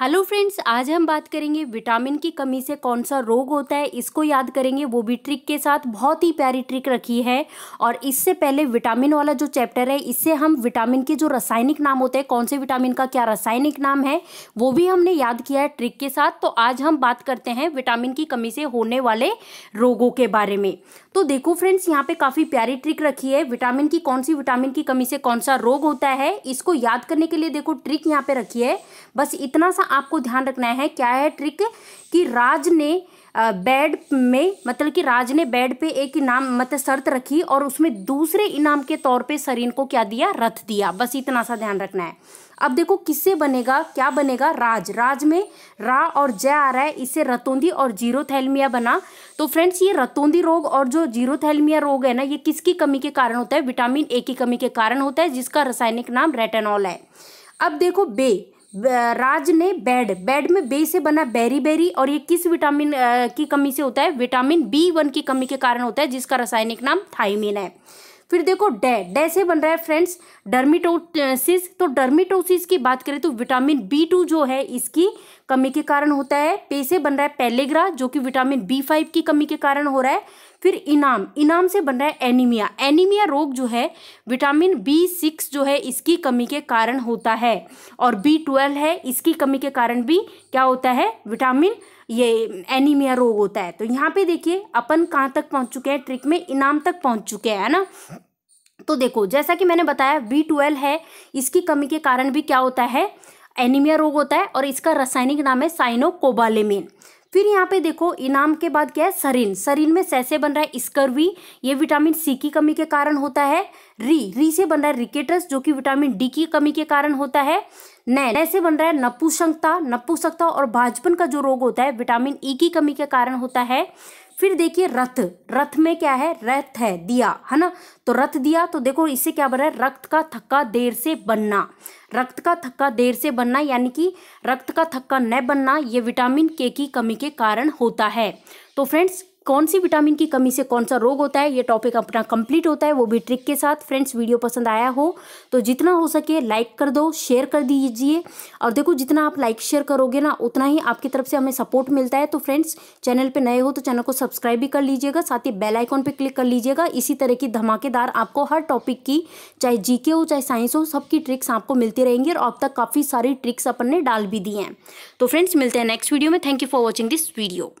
hello friends आज हम बात करेंगे विटामिन की कमी से कौन सा रोग होता है इसको याद करेंगे वो भी ट्रिक के साथ बहुत ही प्यारी ट्रिक रखी है और इससे पहले विटामिन वाला जो चैप्टर है इससे हम विटामिन के जो रासायनिक नाम होते हैं कौन से विटामिन का क्या रासायनिक नाम है वो भी हमने याद किया है ट्रिक के साथ तो आज हम बात करते हैं विटामिन की कमी से होने वाले रोगों के बारे में तो देखो फ्रेंड्स यहाँ पे काफ़ी प्यारी ट्रिक रखी है विटामिन की कौन सी विटामिन की कमी से कौन सा रोग होता है इसको याद करने के लिए देखो ट्रिक यहाँ पे रखी है बस इतना सा आपको ध्यान रखना है क्या है ट्रिक कि राज ने बेड में मतलब कि राज ने बेड पे एक इनाम मतलब शर्त रखी और उसमें दूसरे इनाम के तौर पे सरीन को क्या दिया रथ दिया बस इतना सा ध्यान रखना है अब देखो किससे बनेगा क्या बनेगा राज राज में रा और जय आ रहा है इससे रतोंदी और जीरो थैलमिया बना तो फ्रेंड्स ये रतोंदी रोग और जो जीरो थैलमिया रोग है ना ये किसकी कमी के कारण होता है विटामिन ए की कमी के कारण होता है जिसका रासायनिक नाम रेटेनॉल है अब देखो बे राज ने बेड बेड में बे से बना बेरी बेरी और ये किस विटामिन की कमी से होता है विटामिन बी वन की कमी के कारण होता है जिसका रासायनिक नाम थाइमिन है फिर देखो डे डे से बन रहा है फ्रेंड्स डर्मिटोसिस तो डर्मिटोसिस की बात करें तो विटामिन बी टू जो है इसकी कमी के कारण होता है पे से बन रहा है पेलेग्रा जो कि विटामिन बी फाइव की कमी के कारण हो रहा है फिर इनाम इनाम से बन रहा है एनीमिया एनीमिया रोग जो है विटामिन बी सिक्स जो है इसकी कमी के कारण होता है और बी ट्वेल्व है इसकी कमी के कारण भी क्या होता है विटामिन ये एनीमिया रोग होता है तो यहाँ पे देखिए अपन कहाँ तक पहुँच चुके हैं ट्रिक में इनाम तक पहुँच चुके हैं है ना तो देखो जैसा कि मैंने बताया बी ट्वेल्व है इसकी कमी के कारण भी क्या होता है एनीमिया रोग होता है और इसका रासायनिक नाम है साइनो कोबालेमिन फिर यहाँ पे देखो इनाम के बाद क्या है सरीन सरीन में सैसे बन रहा है स्कर्वी ये विटामिन सी की कमी के कारण होता है री री से बन रहा है रिकेटस जो कि विटामिन डी की कमी के कारण होता है नैन ऐसे बन रहा है नपुसंकता नपुसंकता और भाजपन का जो रोग होता है विटामिन ई e की कमी के कारण होता है फिर देखिए रथ रथ में क्या है रथ है दिया है ना तो रथ दिया तो देखो इससे क्या बन रहा है रक्त का थक्का देर से बनना रक्त का थक्का देर से बनना यानी कि रक्त का थक्का न बनना ये विटामिन के की कमी के कारण होता है तो फ्रेंड्स कौन सी विटामिन की कमी से कौन सा रोग होता है ये टॉपिक अपना कंप्लीट होता है वो भी ट्रिक के साथ फ्रेंड्स वीडियो पसंद आया हो तो जितना हो सके लाइक कर दो शेयर कर दीजिए और देखो जितना आप लाइक शेयर करोगे ना उतना ही आपकी तरफ से हमें सपोर्ट मिलता है तो फ्रेंड्स चैनल पर नए हो तो चैनल को सब्सक्राइब भी कर लीजिएगा साथ ही बेलाइकॉन पर क्लिक कर लीजिएगा इसी तरह की धमाकेदार आपको हर टॉपिक की चाहे जी हो चाहे साइंस हो सबकी ट्रिक्स आपको मिलती रहेंगी और अब तक काफ़ी सारी ट्रिक्स अपन ने डाल भी दी हैं तो फ्रेंड्स मिलते हैं नेक्स्ट वीडियो में thank you for watching this video